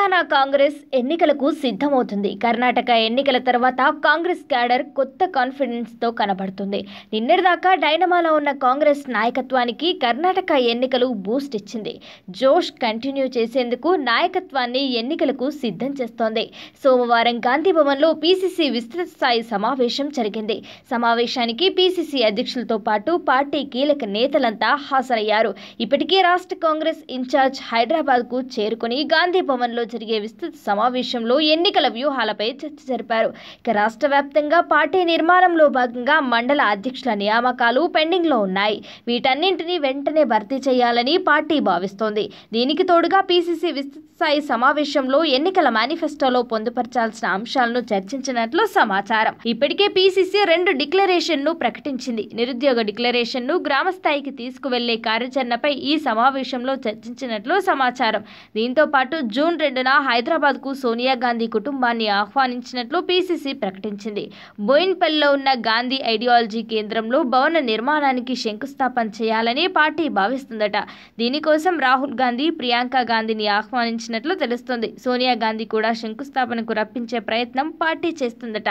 తెలంగాణ కాంగ్రెస్ ఎన్నికలకు సిద్ధమవుతుంది కర్ణాటక ఎన్నికల తర్వాత కాంగ్రెస్ క్యాడర్ కొత్త కాన్ఫిడెన్స్తో కనబడుతుంది నిన్నటిదాకా డైనమాలో ఉన్న కాంగ్రెస్ నాయకత్వానికి కర్ణాటక ఎన్నికలు బూస్ట్ ఇచ్చింది జోష్ కంటిన్యూ చేసేందుకు నాయకత్వాన్ని ఎన్నికలకు సిద్ధం చేస్తోంది సోమవారం గాంధీభవన్లో పీసీసీ విస్తృత స్థాయి సమావేశం జరిగింది సమావేశానికి పీసీసీ అధ్యక్షులతో పాటు పార్టీ కీలక నేతలంతా హాజరయ్యారు ఇప్పటికే రాష్ట్ర కాంగ్రెస్ ఇన్ఛార్జ్ హైదరాబాద్కు చేరుకుని గాంధీ భవన్లో జరిగే విస్తృత సమావేశంలో ఎన్నికల వ్యూహాలపై చర్చ జరిపారు ఇక రాష్ట్ర వ్యాప్తంగా పార్టీ నిర్మాణంలో భాగంగా మండల అధ్యక్షుల నియామకాలు పెండింగ్లో ఉన్నాయి వీటన్నింటినీ వెంటనే భర్తీ చేయాలని పార్టీ భావిస్తోంది దీనికి తోడుగా పీసీసీ విస్తృత స్థాయి సమావేశంలో ఎన్నికల మేనిఫెస్టోలో పొందుపరచాల్సిన అంశాలను చర్చించినట్లు సమాచారం ఇప్పటికే పీసీసీ రెండు డిక్లరేషన్ను ప్రకటించింది నిరుద్యోగ డిక్లరేషన్ను గ్రామ స్థాయికి తీసుకువెళ్లే కార్యాచరణపై ఈ సమావేశంలో చర్చించినట్లు సమాచారం దీంతో పాటు జూన్ రెండు పర్యటన హైదరాబాద్కు సోనియా గాంధీ కుటుంబాన్ని ఆహ్వానించినట్లు పీసీసీ ప్రకటించింది బోయిన్పల్లిలో ఉన్న గాంధీ ఐడియాలజీ కేంద్రంలో భవన నిర్మాణానికి శంకుస్థాపన చేయాలని పార్టీ భావిస్తుందట దీనికోసం రాహుల్ గాంధీ ప్రియాంక గాంధీని ఆహ్వానించినట్లు తెలుస్తోంది సోనియా గాంధీ కూడా శంకుస్థాపనకు రప్పించే ప్రయత్నం పార్టీ చేస్తుందట